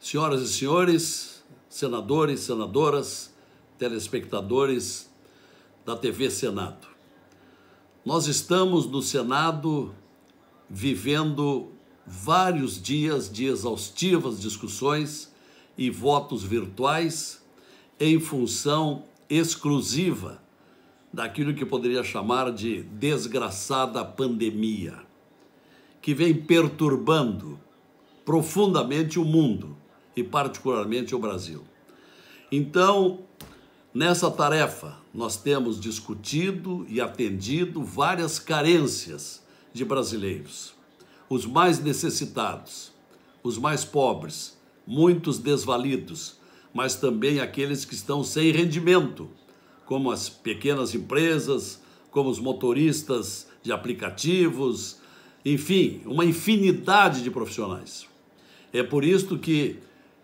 Senhoras e senhores, senadores, senadoras, telespectadores da TV Senado. Nós estamos no Senado vivendo vários dias de exaustivas discussões e votos virtuais em função exclusiva daquilo que poderia chamar de desgraçada pandemia, que vem perturbando profundamente o mundo e, particularmente, o Brasil. Então, nessa tarefa, nós temos discutido e atendido várias carências de brasileiros. Os mais necessitados, os mais pobres, muitos desvalidos, mas também aqueles que estão sem rendimento, como as pequenas empresas, como os motoristas de aplicativos, enfim, uma infinidade de profissionais. É por isso que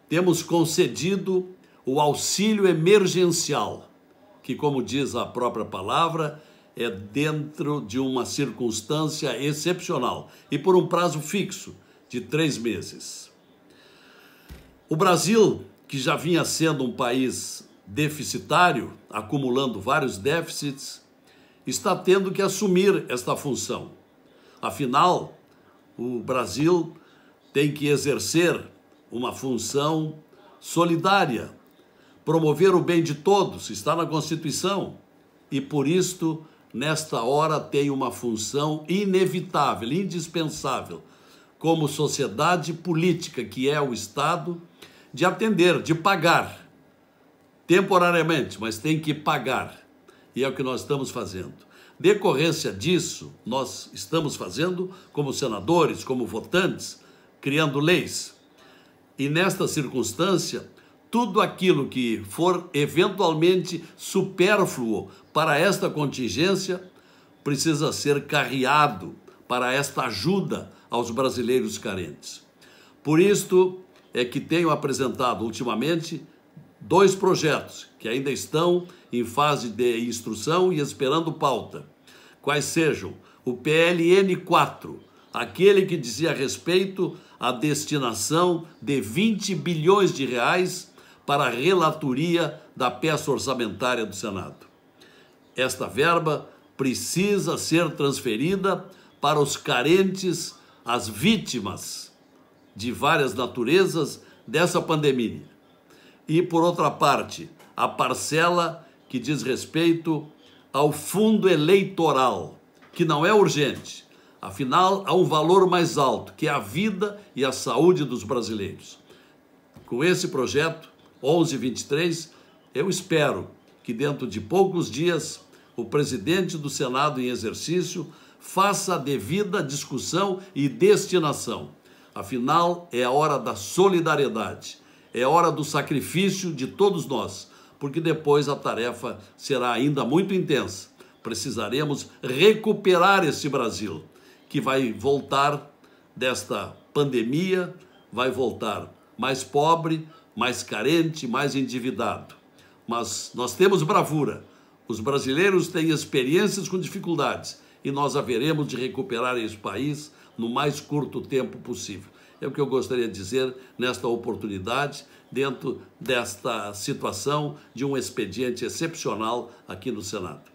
temos concedido o auxílio emergencial, que, como diz a própria palavra, é dentro de uma circunstância excepcional e por um prazo fixo de três meses. O Brasil, que já vinha sendo um país deficitário, acumulando vários déficits, está tendo que assumir esta função. Afinal, o Brasil tem que exercer uma função solidária, promover o bem de todos, está na Constituição, e por isto, nesta hora, tem uma função inevitável, indispensável, como sociedade política, que é o Estado, de atender, de pagar, temporariamente, mas tem que pagar, e é o que nós estamos fazendo. Decorrência disso, nós estamos fazendo como senadores, como votantes, criando leis e nesta circunstância, tudo aquilo que for eventualmente supérfluo para esta contingência precisa ser carreado para esta ajuda aos brasileiros carentes. Por isto é que tenho apresentado ultimamente dois projetos que ainda estão em fase de instrução e esperando pauta, quais sejam o PLN 4, aquele que dizia respeito à destinação de 20 bilhões de reais para a relatoria da peça orçamentária do Senado. Esta verba precisa ser transferida para os carentes, as vítimas de várias naturezas dessa pandemia. E, por outra parte, a parcela que diz respeito ao fundo eleitoral, que não é urgente, Afinal, há um valor mais alto, que é a vida e a saúde dos brasileiros. Com esse projeto 1123, eu espero que dentro de poucos dias o presidente do Senado em exercício faça a devida discussão e destinação. Afinal, é a hora da solidariedade, é hora do sacrifício de todos nós, porque depois a tarefa será ainda muito intensa. Precisaremos recuperar esse Brasil que vai voltar desta pandemia, vai voltar mais pobre, mais carente, mais endividado. Mas nós temos bravura. Os brasileiros têm experiências com dificuldades e nós haveremos de recuperar esse país no mais curto tempo possível. É o que eu gostaria de dizer nesta oportunidade, dentro desta situação de um expediente excepcional aqui no Senado.